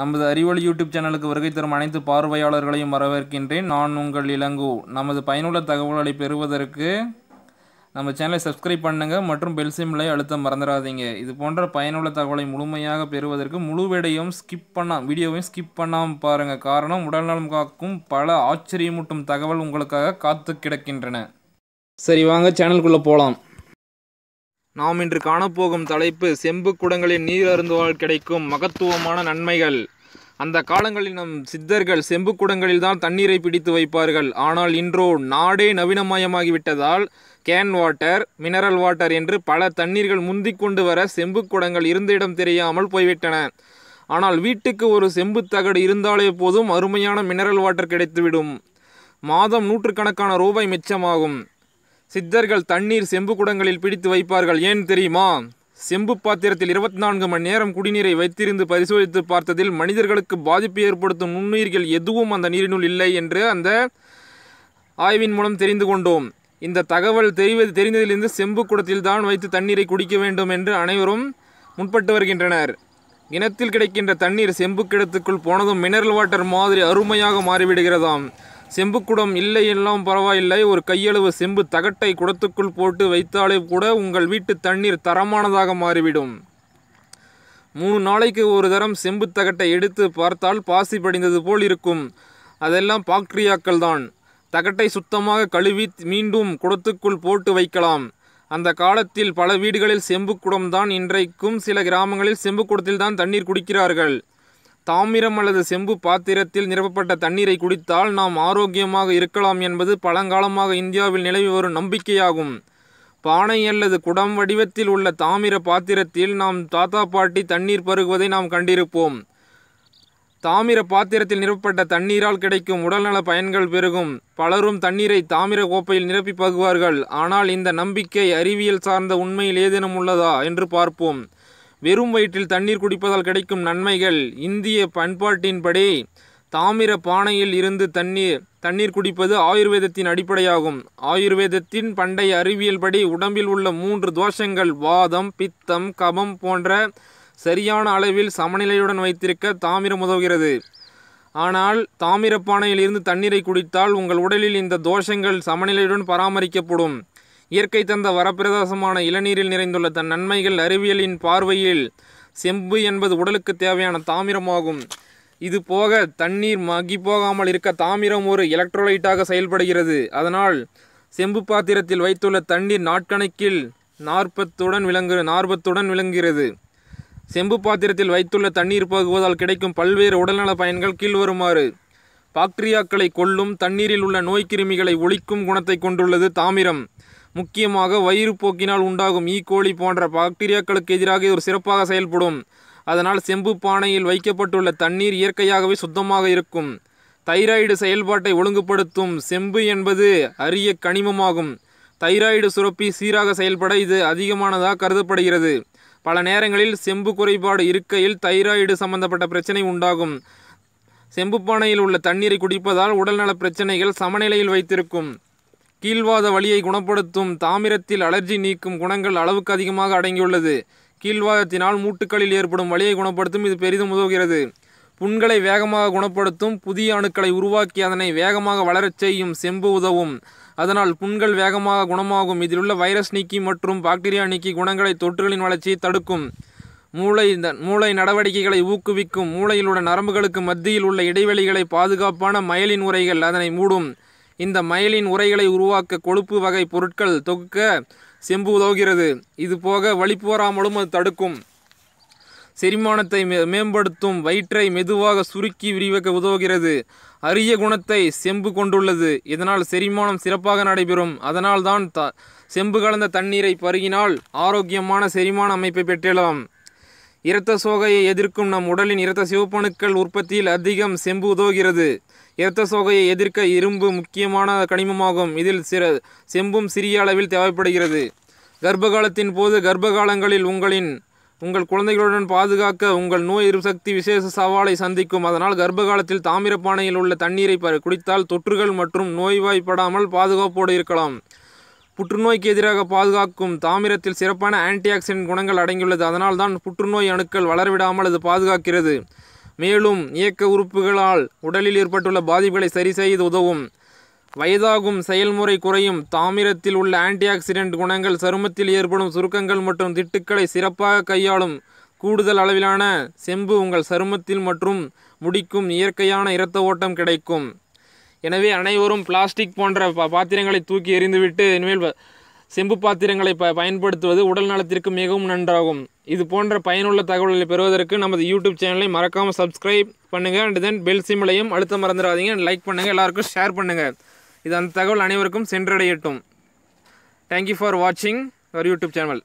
நமது அறிவொளி யூடியூப் சேனலுக்கு வருகை தரும் அனைத்து பார்வையாளர்களையும் வரவேற்கின்றேன் நான் உங்கள் இளங்கு நமது பயனுள்ள தகவல்களை பெறுவதற்கு நம்ம சேனலை சப்ஸ்கிரைப் பண்ணுங்கள் மற்றும் பெல் சிம்லை அழுத்த மறந்துடாதீங்க இது போன்ற பயனுள்ள தகவலை முழுமையாக பெறுவதற்கு முழு விடையும் ஸ்கிப் பண்ணால் வீடியோவையும் ஸ்கிப் பண்ணாமல் பாருங்கள் காரணம் உடல்நலம் காக்கும் பல ஆச்சரியமூட்டும் தகவல் உங்களுக்காக காத்து கிடக்கின்றன சரி வாங்க சேனலுக்குள்ளே போகலாம் நாம் இன்று காணப்போகும் தலைப்பு செம்பு குடங்களில் நீர் அருந்துவால் கிடைக்கும் மகத்துவமான நன்மைகள் அந்த காலங்களில் நம் சித்தர்கள் செம்பு குடங்களில் தான் தண்ணீரை பிடித்து வைப்பார்கள் ஆனால் இன்றோ நாடே நவீனமயமாகிவிட்டதால் கேன் வாட்டர் மினரல் வாட்டர் என்று பல தண்ணீர்கள் முந்தி கொண்டு வர செம்பு குடங்கள் இருந்த இடம் தெரியாமல் போய்விட்டன ஆனால் வீட்டுக்கு ஒரு செம்பு தகடு இருந்தாலே போதும் அருமையான மினரல் வாட்டர் கிடைத்துவிடும் மாதம் நூற்றுக்கணக்கான ரூபாய் மிச்சமாகும் சித்தர்கள் தண்ணீர் செம்பு குடங்களில் பிடித்து வைப்பார்கள் ஏன் தெரியுமா செம்பு பாத்திரத்தில் இருபத்தி நான்கு மணி நேரம் குடிநீரை வைத்திருந்து பரிசோதித்து பார்த்ததில் மனிதர்களுக்கு பாதிப்பு ஏற்படுத்தும் நுண்ணுயிர்கள் எதுவும் அந்த நீரினுள் இல்லை என்று அந்த ஆய்வின் மூலம் தெரிந்து கொண்டோம் இந்த தகவல் தெரிவது தெரிந்ததிலிருந்து செம்பு குடத்தில் தான் வைத்து தண்ணீரை குடிக்க வேண்டும் என்று அனைவரும் முன்பட்டு வருகின்றனர் இனத்தில் கிடைக்கின்ற தண்ணீர் செம்பு கிடத்துக்குள் போனதும் மினரல் வாட்டர் மாதிரி அருமையாக மாறிவிடுகிறதாம் செம்புக்குடம் இல்லை எல்லாம் பரவாயில்லை ஒரு கையளவு செம்பு தகட்டை குடத்துக்குள் போட்டு வைத்தாலே கூட உங்கள் வீட்டு தண்ணீர் தரமானதாக மாறிவிடும் மூணு நாளைக்கு ஒரு தரம் செம்பு தகட்டை எடுத்து பார்த்தால் பாசி படிந்தது போல் இருக்கும் அதெல்லாம் பாக்டீரியாக்கள் தான் தகட்டை சுத்தமாக கழுவி மீண்டும் குடத்துக்குள் போட்டு வைக்கலாம் அந்த காலத்தில் பல வீடுகளில் செம்பு குடம் தான் இன்றைக்கும் சில கிராமங்களில் செம்பு குடத்தில் தான் தண்ணீர் குடிக்கிறார்கள் தாமிரம் அல்லது செம்பு பாத்திரத்தில் நிரப்பப்பட்ட தண்ணீரை குடித்தால் நாம் ஆரோக்கியமாக இருக்கலாம் என்பது பழங்காலமாக இந்தியாவில் நிலவி வரும் நம்பிக்கையாகும் பானை அல்லது குடம் வடிவத்தில் உள்ள தாமிர பாத்திரத்தில் நாம் தாத்தா பாட்டி தண்ணீர் பருகுவதை நாம் கண்டிருப்போம் தாமிர பாத்திரத்தில் நிரப்பப்பட்ட தண்ணீரால் கிடைக்கும் உடல்நல பயன்கள் பெருகும் பலரும் தண்ணீரை தாமிர கோப்பையில் நிரப்பி பகுவார்கள் ஆனால் இந்த நம்பிக்கை அறிவியல் சார்ந்த உண்மையில் ஏதேனும் உள்ளதா என்று பார்ப்போம் வெறும் வயிற்றில் தண்ணீர் குடிப்பதால் கிடைக்கும் நன்மைகள் இந்திய பண்பாட்டின்படி தாமிர பானையில் இருந்து தண்ணீர் தண்ணீர் குடிப்பது ஆயுர்வேதத்தின் அடிப்படையாகும் ஆயுர்வேதத்தின் பண்டைய அறிவியல்படி உடம்பில் உள்ள மூன்று தோஷங்கள் வாதம் பித்தம் கபம் போன்ற சரியான அளவில் சமநிலையுடன் வைத்திருக்க தாமிரம் உதவுகிறது ஆனால் தாமிரப்பானையில் இருந்து தண்ணீரை குடித்தால் உங்கள் உடலில் இந்த தோஷங்கள் சமநிலையுடன் பராமரிக்கப்படும் இயற்கை தந்த வரப்பிரதாசமான இளநீரில் நிறைந்துள்ள தன் நன்மைகள் அறிவியலின் பார்வையில் செம்பு என்பது உடலுக்கு தேவையான தாமிரமாகும் இது போக தண்ணீர் மகி போகாமல் இருக்க தாமிரம் ஒரு எலக்ட்ரோலைட்டாக செயல்படுகிறது அதனால் செம்பு பாத்திரத்தில் வைத்துள்ள தண்ணீர் நாட்கணக்கில் நாற்பத்துடன் விளங்கு நாற்பத்துடன் விளங்குகிறது செம்பு பாத்திரத்தில் வைத்துள்ள தண்ணீர் பகுவதால் கிடைக்கும் பல்வேறு உடல்நல பயன்கள் கீழ்வருமாறு பாக்டீரியாக்களை கொல்லும் தண்ணீரில் உள்ள நோய்க்கிருமிகளை ஒழிக்கும் குணத்தை கொண்டுள்ளது தாமிரம் முக்கியமாக வயிறு போக்கினால் உண்டாகும் கோழி e. போன்ற பாக்டீரியாக்களுக்கு எதிராக ஒரு சிறப்பாக செயல்படும் அதனால் செம்பு பானையில் வைக்கப்பட்டுள்ள தண்ணீர் இயற்கையாகவே சுத்தமாக இருக்கும் தைராய்டு செயல்பாட்டை ஒழுங்குபடுத்தும் செம்பு என்பது அரிய கனிமமாகும் தைராய்டு சுரப்பி சீராக செயல்பட இது அதிகமானதாக கருதப்படுகிறது பல நேரங்களில் செம்பு குறைபாடு இருக்கையில் தைராய்டு சம்பந்தப்பட்ட பிரச்சனை உண்டாகும் செம்பு பானையில் உள்ள தண்ணீரை குடிப்பதால் உடல்நல பிரச்சனைகள் சமநிலையில் வைத்திருக்கும் கீழ்வாத வலியை குணப்படுத்தும் தாமிரத்தில் அலர்ஜி நீக்கும் குணங்கள் அளவுக்கு அதிகமாக அடங்கியுள்ளது கீழ்வாதத்தினால் மூட்டுக்களில் ஏற்படும் வலியை குணப்படுத்தும் இது பெரிதும் உதவுகிறது புண்களை வேகமாக குணப்படுத்தும் புதிய அணுக்களை உருவாக்கி அதனை வேகமாக வளரச் செய்யும் செம்பு உதவும் அதனால் புண்கள் வேகமாக குணமாகும் இதில் உள்ள வைரஸ் நீக்கி மற்றும் பாக்டீரியா நீக்கி குணங்களை தொற்றுகளின் வளர்ச்சியை தடுக்கும் மூளை மூளை நடவடிக்கைகளை ஊக்குவிக்கும் மூளையில் உள்ள நரம்புகளுக்கு மத்தியில் உள்ள இடைவெளிகளை பாதுகாப்பான மயலின் உரைகள் அதனை மூடும் இந்த மயிலின் உரைகளை உருவாக்க கொழுப்பு வகை பொருட்கள் தொகுக்க செம்பு உதவுகிறது இது போக வழிபோராமலும் அது தடுக்கும் செரிமானத்தை மேம்படுத்தும் வயிற்றை மெதுவாக சுருக்கி விரிவக்க உதவுகிறது அரிய குணத்தை செம்பு கொண்டுள்ளது இதனால் செரிமானம் சிறப்பாக நடைபெறும் அதனால் தான் த செம்பு கலந்த தண்ணீரை பருகினால் ஆரோக்கியமான செரிமான அமைப்பை பெற்றிடலாம் இரத்த சோகையை எதிர்க்கும் நம் உடலின் இரத்த சிவப்பணுக்கள் உற்பத்தியில் அதிகம் செம்பு உதவுகிறது இரத்த சோகையை எதிர்க்க இரும்பு முக்கியமான கனிமமாகும் இதில் சிற செம்பும் சிறிய அளவில் தேவைப்படுகிறது கர்ப்பகாலத்தின் போது கர்ப்பகாலங்களில் உங்களின் உங்கள் குழந்தைகளுடன் பாதுகாக்க உங்கள் நோய் எரிசக்தி விசேஷ சவாலை சந்திக்கும் அதனால் கர்ப்பகாலத்தில் தாமிரப்பானையில் உள்ள தண்ணீரை குடித்தால் தொற்றுகள் மற்றும் நோய்வாய்ப்படாமல் பாதுகாப்போடு இருக்கலாம் புற்றுநோய்க்கு எதிராக பாதுகாக்கும் தாமிரத்தில் சிறப்பான ஆன்டிஆக்சிடென்ட் குணங்கள் அடங்கியுள்ளது அதனால் தான் புற்றுநோய் அணுக்கள் வளரவிடாமல் அது பாதுகாக்கிறது மேலும் இயக்க உறுப்புகளால் உடலில் ஏற்பட்டுள்ள பாதிப்புகளை சரி செய்து உதவும் வயதாகும் செயல்முறை குறையும் தாமிரத்தில் உள்ள ஆன்டிஆக்சிடென்ட் குணங்கள் சருமத்தில் ஏற்படும் சுருக்கங்கள் மற்றும் திட்டுக்களை சிறப்பாக கையாளும் கூடுதல் அளவிலான செம்பு உங்கள் சருமத்தில் மற்றும் முடிக்கும் இயற்கையான இரத்த ஓட்டம் கிடைக்கும் எனவே அனைவரும் பிளாஸ்டிக் போன்ற பாத்திரங்களை தூக்கி எறிந்துவிட்டு இனிமேல் செம்பு பாத்திரங்களை ப பயன்படுத்துவது உடல் நலத்திற்கு மிகவும் நன்றாகும் இது போன்ற பயனுள்ள தகவல்களை பெறுவதற்கு நமது யூடியூப் சேனலை மறக்காமல் சப்ஸ்கிரைப் பண்ணுங்கள் அண்ட் தென் பெல் சிம்லையும் அழுத்த மறந்துடாதீங்க லைக் பண்ணுங்கள் எல்லாருக்கும் ஷேர் பண்ணுங்கள் இது அந்த தகவல் அனைவருக்கும் சென்றடையட்டும் தேங்க்யூ ஃபார் வாட்சிங் அவர் யூடியூப் சேனல்